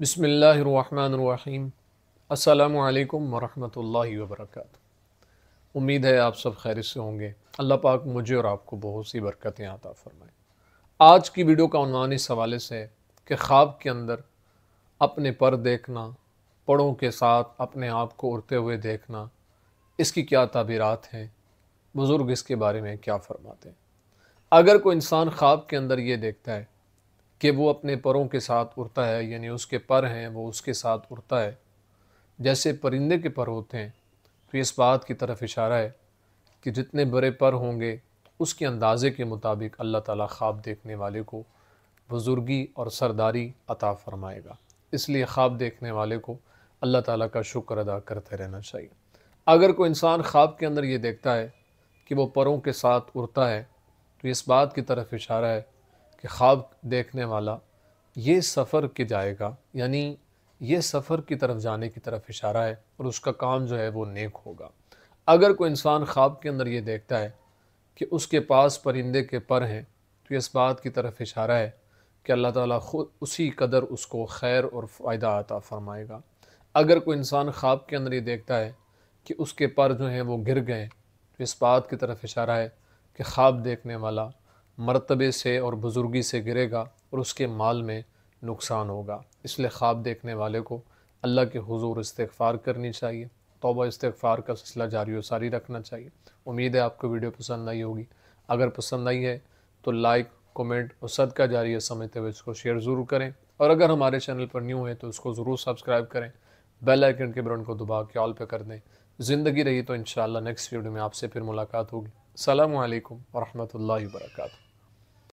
बिसमीम् अल्लाम वरहमतुल्लाहि वबरकatuh उम्मीद है आप सब खैर से होंगे अल्लाह पाक मुझे और आपको बहुत सी बरकतें आता फरमाए आज की वीडियो का उनवान इस हवाले से कि ख्वाब के अंदर अपने पर देखना पड़ों के साथ अपने आप को उड़ते हुए देखना इसकी क्या तबीरत हैं बुज़ुर्ग इसके बारे में क्या फरमाते हैं अगर कोई इंसान ख्वाब के अंदर ये देखता है कि वो अपने परों के साथ उड़ता है यानी उसके पर हैं वो उसके साथ उड़ता है जैसे परिंदे के पर होते हैं तो इस बात की तरफ इशारा है कि जितने बड़े पर होंगे उसके अंदाज़े के मुताबिक अल्लाह ताला ख्वाब देखने वाले को बुज़ुर्गी और सरदारी अता फ़रमाएगा इसलिए ख्वाब देखने वाले को अल्लाह ताला का शुक्र अदा करते रहना चाहिए अगर कोई इंसान ख्वाब के अंदर ये देखता है कि वो परों के साथ उड़ता है तो इस बात की तरफ इशारा है कि ख्वाब देखने वाला ये सफ़र के जाएगा यानी ये सफ़र की तरफ जाने की तरफ इशारा है और उसका काम जो है वो नेक होगा अगर कोई इंसान ख्वाब के अंदर ये देखता है कि उसके पास परिंदे के पर हैं तो इस बात की तरफ इशारा है कि अल्लाह ताला खुद उसी कदर उसको खैर और फ़ायदा आता फरमाएगा अगर कोई इंसान ख्वाब के अंदर ये देखता है कि उसके पर जो हैं वो गिर गए तो इस बात की तरफ इशारा है कि ख्वाब देखने वाला मरतबे से और बुज़ुर्गी से गिरेगा और उसके माल में नुकसान होगा इसलिए ख्वाब देखने वाले को अल्लाह के हुजूर इस्तफ़ार करनी चाहिए तोबा इस्तफ़ार का सिलसिला जारी और सारी रखना चाहिए उम्मीद है आपको वीडियो पसंद आई होगी अगर पसंद आई है तो लाइक कमेंट और सदका जारी समझते हुए इसको शेयर ज़रूर करें और अगर हमारे चैनल पर न्यू है तो उसको ज़रूर सब्सक्राइब करें बेल आइकन के बटन को दबा के ऑल पे कर दें ज़िंदगी रही तो इन नेक्स्ट वीडियो में आपसे फिर मुलाकात होगी अल्लाम वरहमल वर्का